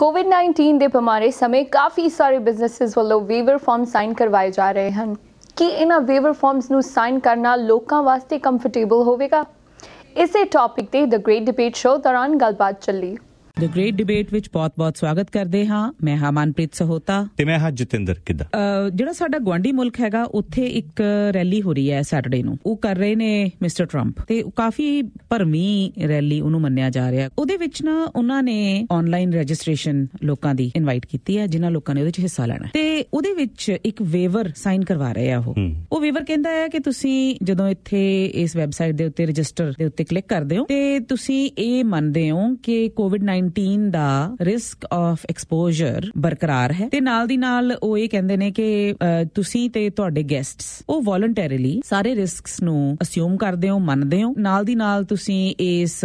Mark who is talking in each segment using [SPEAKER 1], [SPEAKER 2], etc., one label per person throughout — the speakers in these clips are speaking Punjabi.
[SPEAKER 1] ਕੋਵਿਡ-19 ਦੇ ਬਿਮਾਰੇ ਸਮੇਂ ਕਾਫੀ ਸਾਰੇ ਬਿਜ਼ਨੈਸਸ ਵੱਲੋਂ ਵੇਵਰ ਫਾਰਮ ਸਾਈਨ ਕਰਵਾਏ ਜਾ ਰਹੇ ਹਨ ਕੀ ਇਹਨਾਂ ਵੇਵਰ ਫਾਰਮਸ ਨੂੰ ਸਾਈਨ ਕਰਨਾ ਲੋਕਾਂ ਵਾਸਤੇ ਕੰਫਰਟੇਬਲ ਹੋਵੇਗਾ ਇਸੇ ਟੌਪਿਕ ਤੇ ਦ ਗ੍ਰੇਟ ਡਿਬੇਟ ਸ਼ੋ ਦੌਰਾਨ ਗੱਲਬਾਤ ਚੱਲੀ
[SPEAKER 2] ਦ ਗ੍ਰੇਟ ਡਿਬੇਟ ਵਿੱਚ ਬਹੁਤ-ਬਹੁਤ ਸਵਾਗਤ ਕਰਦੇ ਹਾਂ ਮੈਂ ਹਾਂ ਮਨਪ੍ਰੀਤ ਸਹੋਤਾ
[SPEAKER 3] ਤੇ ਮੈਂ ਹਾਂ ਜਤਿੰਦਰ ਕਿੱਦਾ
[SPEAKER 1] ਜਿਹੜਾ ਸਾਡਾ ਗਵਾਂਡੀ
[SPEAKER 2] ਮੁਲਕ ਹੈਗਾ ਉੱਥੇ ਇੱਕ ਰੈਲੀ ਹੋ ਰਹੀ ਹੈ ਸੈਟਰਡੇ ਨੂੰ ਉਹ ਕਰ ਰਹੇ ਨੇ ਮਿਸਟਰ ਟਰੰਪ ਤੇ ਕਾਫੀ ਪਰਮੀ ਰੈਲੀ ਉਹਨੂੰ ਮੰਨਿਆ ਜਾ ਰਿਹਾ ਉਹਦੇ ਵਿੱਚ ਨਾ ਉਹਨਾਂ ਨੇ ਆਨਲਾਈਨ ਰਜਿਸਟ੍ਰੇਸ਼ਨ ਲੋਕਾਂ ਦੀ ਇਨਵਾਈਟ ਕੀਤੀ ਹੈ ਜਿਨ੍ਹਾਂ ਲੋਕਾਂ ਨੇ ਉਹਦੇ ਵਿੱਚ ਹਿੱਸਾ ਲੈਣਾ ਤੇ ਉਹਦੇ ਵਿੱਚ ਇੱਕ ਵੇਵਰ ਸਾਈਨ ਕਰਵਾ ਰਹੇ ਆ ਉਹ ਉਹ ਵੇਵਰ ਕਹਿੰਦਾ ਹੈ ਕਿ ਤੁਸੀਂ ਜਦੋਂ ਇੱਥੇ ਇਸ ਵੈਬਸਾਈਟ ਦੇ ਉੱਤੇ ਰਜਿਸਟਰ ਦੇ ਉੱਤੇ ਕਲਿੱਕ ਕਰਦੇ ਹੋ ਤੇ ਤੁਸੀਂ ਇਹ ਮੰਨਦੇ ਹੋ ਕਿ ਕੋਵਿਡ-19 19 ਦਾ ਰਿਸਕ ਆਫ ਐਕਸਪੋਜ਼ਰ ਬਰਕਰਾਰ ਹੈ ਤੇ ਨਾਲ ਦੀ ਨਾਲ ਉਹ ਇਹ ਕਹਿੰਦੇ ਨੇ ਕਿ ਤੁਸੀਂ ਤੇ ਤੁਹਾਡੇ ਗੈਸਟਸ ਉਹ ਵੋਲੰਟੈਰੀਲੀ ਸਾਰੇ ਰਿਸਕਸ ਨੂੰ ਅਸਿਊਮ ਕਰਦੇ ਹੋ ਮੰਨਦੇ ਹੋ ਨਾਲ ਦੀ ਨਾਲ ਤੁਸੀਂ ਇਸ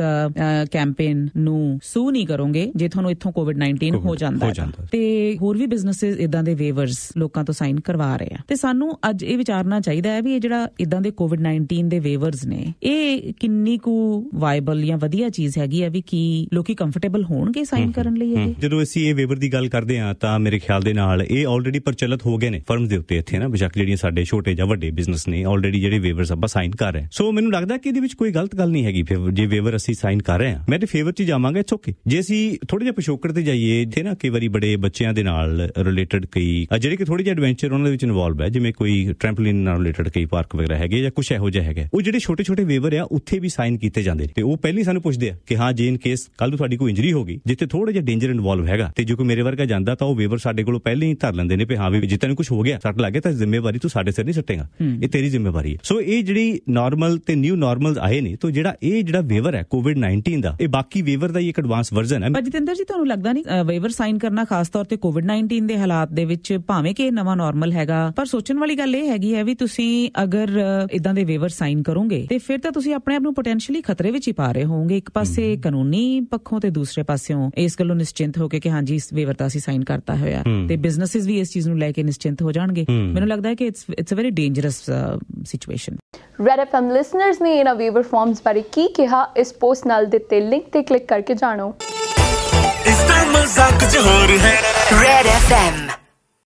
[SPEAKER 2] ਕੈਂਪੇਨ ਨੂੰ ਸੂ ਨਹੀਂ ਕਰੋਗੇ ਜੇ ਤੁਹਾਨੂੰ ਇੱਥੋਂ ਕੋਵਿਡ-19 ਹੋ ਜਾਂਦਾ ਤੇ ਹੋਰ ਵੀ ਬਿਜ਼ਨੈਸਸ ਇਦਾਂ ਦੇ ਵੇਵਰਸ ਲੋਕਾਂ ਤੋਂ ਸਾਈਨ ਕਰਵਾ ਰਹੇ ਆ ਤੇ ਸਾਨੂੰ ਅੱਜ ਇਹ ਵਿਚਾਰਨਾ ਚਾਹੀਦਾ ਹੈ ਵੀ ਇਹ ਜਿਹੜਾ ਇਦਾਂ ਦੇ ਕੋਵਿਡ-19 ਦੇ ਵੇਵਰਸ ਨੇ ਇਹ ਕਿੰਨੀ ਕੁ ਵਾਇਬਲ ਜਾਂ ਵਧੀਆ ਚੀਜ਼ ਹੈਗੀ ਆ ਵੀ ਕੀ ਲੋਕੀ ਕੰਫਰਟੇਬਲ ਹੋਣਗੇ ਸਾਈਨ ਕਰਨ ਲਈ ਇਹ
[SPEAKER 3] ਜਦੋਂ ਅਸੀਂ ਇਹ ਵੇਵਰ ਦੀ ਗੱਲ ਕਰਦੇ ਆ ਤਾਂ ਮੇਰੇ ਖਿਆਲ ਦੇ ਨਾਲ ਇਹ ਆਲਰੇਡੀ ਪ੍ਰਚਲਿਤ ਹੋ ਗਏ ਨੇ ਫਰਮਸ ਦੇ ਉੱਤੇ ਇੱਥੇ ਨਾ ਬਸ਼ੱਕ ਜਿਹੜੀਆਂ ਸਾਡੇ ਛੋਟੇ ਜਾਂ ਵੱਡੇ ਬਿਜ਼ਨਸ ਨੇ ਆਲਰੇਡੀ ਜਿਹੜੇ ਵੇਵਰਸ ਆਪਾਂ ਸਾਈਨ ਕਰ ਰਹੇ ਸੋ ਮੈਨੂੰ ਲੱਗਦਾ ਕਿ ਇਹਦੇ ਵਿੱਚ ਕੋਈ ਗਲਤ ਗੱਲ ਨਹੀਂ ਹੈਗੀ ਫਿਰ ਜੇ ਵੇਵਰ ਅਸੀਂ ਸਾਈਨ ਕਰ ਰਹੇ ਆ ਮੈਂ ਤੇ ਫੇਵਰ 'ਚ ਜਾਵਾਂਗਾ ਇਟਸ ਓਕੇ ਜੇ ਅਸੀਂ ਥੋੜੇ ਜਿਹਾ ਪਿਛੋਕੜ ਤੇ ਜਾਈਏ ਇੱਥੇ ਨਾ ਕਈ ਵਾਰੀ ਬੜੇ ਬੱਚਿਆਂ ਦੇ ਨਾਲ ਰਿਲੇਟਡ ਕਈ ਜਿਹੜੇ ਕਿ ਥੋੜੇ ਜਿਹਾ ਐਡਵੈਂਚਰ ਉਹਨਾਂ ਦੇ ਵਿੱਚ ਇਨਵੋਲਵ ਹੈ ਜਿਵੇਂ ਕੋਈ ਟ੍ਰੈਂਪਲਿਨ ਨਾਲ ਰਿਲੇਟਡ ਕਈ ਪਾਰਕ ਵਗੈਰਾ ਹੈਗੇ ਜਾਂ ਕੁਝ ਇਹੋ ਜਿਹਾ ਹੈਗਾ ਉਹ ਜਿਹੜੇ ਛੋਟੇ ਛੋਟੇ ਵੇਵਰ ਆ ਉੱਥੇ ਵੀ ਸਾਈਨ ਕੀਤੇ ਜਾਂਦੇ ਨੇ ਤੇ ਉਹ ਪਹਿਲੀ ਸਾਨੂੰ ਪੁੱਛਦੇ ਆ ਕਿ ਹਾਂ ਜੇ ਇਨ ਕੇਸ ਕੱਲ ਨੂੰ ਤੁਹਾਡੀ ਕੋਈ ਇੰਜਰੀ ਹੋਗੀ ਜਿੱਥੇ ਥੋੜਾ ਜਿਹਾ ਡੇਂਜਰ ਇਨਵੋਲਵ ਹੈਗਾ ਤੇ ਜੇ ਕੋਈ ਮੇਰੇ ਵਰਗਾ ਜਾਂਦਾ ਤਾਂ ਉਹ ਵੇਵਰ ਸਾਡੇ ਕੋਲੋਂ ਪਹਿਲਾਂ ਹੀ ਧਰ ਲੈਂਦੇ ਨੇ ਵੀ ਹਾਂ ਵੀ ਜੇ ਤੈਨੂੰ ਕੁਝ ਹੋ ਗਿਆ ਸੱਟ ਲੱਗੇ ਤਾਂ ਜ਼ਿੰਮੇਵਾਰੀ ਤੂੰ ਸਾਡੇ ਸਿਰ ਨਹੀਂ ਸੱਟੇਗਾ ਇਹ ਤੇਰੀ ਜ਼ਿੰਮੇਵਾਰੀ ਹੈ ਸੋ ਇਹ ਜਿਹੜੀ ਨਾਰਮਲ ਤੇ ਨਿਊ ਨਾਰਮਲ ਆਏ ਨੇ ਤੋਂ ਜਿਹੜਾ ਇਹ ਜਿਹੜਾ ਵੇਵਰ ਹੈ ਕੋਵਿਡ-19 ਦਾ ਇਹ ਬਾਕੀ ਵੇਵਰ ਦਾ ਹੀ ਇੱਕ ਐਡਵਾਂਸ ਵਰਜ਼ਨ ਹੈ ਪਰ
[SPEAKER 2] ਜੀ ਤੁਹਾਨੂੰ ਲੱਗਦਾ ਨਹੀਂ ਵੇਵਰ ਸਾਈਨ ਕਰਨਾ ਖਾਸ ਤੌਰ ਤੇ ਕੋਵਿਡ-19 ਦੇ ਹਾਲਾਤ ਦੇ ਵਿੱਚ ਭਾਵੇਂ ਕਿ ਨਵਾਂ ਨਾਰਮਲ ਹੈਗਾ ਪਰ ਸੋਚਣ ਵਾਲੀ ਗੱਲ ਇਹ ਹੈਗੀ ਹੈ ਵੀ ਤੁਸੀਂ ਅਗਰ ਇਦਾਂ ਦੇ ਵੇਵਰ ਸਾਈਨ ਕਰੋਗੇ ਤੇ ਫਿਰ ਤਾਂ ਤੁਸੀਂ ਆਪਣੇ ਆਪ ਨੂੰ ਪੋਟੈਂਸ਼ੀਅਲੀ ਖਤਰੇ ਵਿੱਚ ਹੀ ਪਾ ਰਹੇ ਹੋਵੋਗੇ ਇੱਕ ਪਾਸੇ ਕਾਨੂੰਨੀ ਪੱਖੋਂ ਤੇ ਦੂਸਰੇ ਪਾਸਿਓਂ ਇਸ ਗੱਲੋਂ ਨਿਸ਼ਚਿੰਤ ਹੋ ਕੇ ਕਿ ਹਾਂਜੀ ਇਸ ਵੇਵਰ ਦਾ ਅਸੀਂ ਸਾਈਨ ਕਰਤਾ ਹੋਇਆ ਤੇ ਬਿਜ਼ਨੈਸਸ ਵੀ ਇਸ ਚੀਜ਼ ਨੂੰ ਲੈ ਕੇ ਨਿਸ਼ਚਿੰਤ ਹੋ ਜਾਣਗੇ ਮੈਨੂੰ ਲੱਗਦਾ ਹੈ ਕਿ it's it's a very dangerous situation
[SPEAKER 1] Red FM listeners ਨੇ ਇਹਨਾਂ ਵੇਵਰ ਫਾਰਮਸ ਬਾਰੇ ਕੀ ਕਿਹਾ ਇਸ ਪੋਸਟ ਨਾਲ ਦਿੱਤੇ ਲਿੰਕ ਤੇ ਕਲਿੱਕ ਕਰਕੇ ਜਾਣੋ
[SPEAKER 3] ਇਸ ਦਾ ਮਜ਼ਾਕ ਚ ਹੋਰ ਹੈ ਰੈਡ ਐਫਐਮ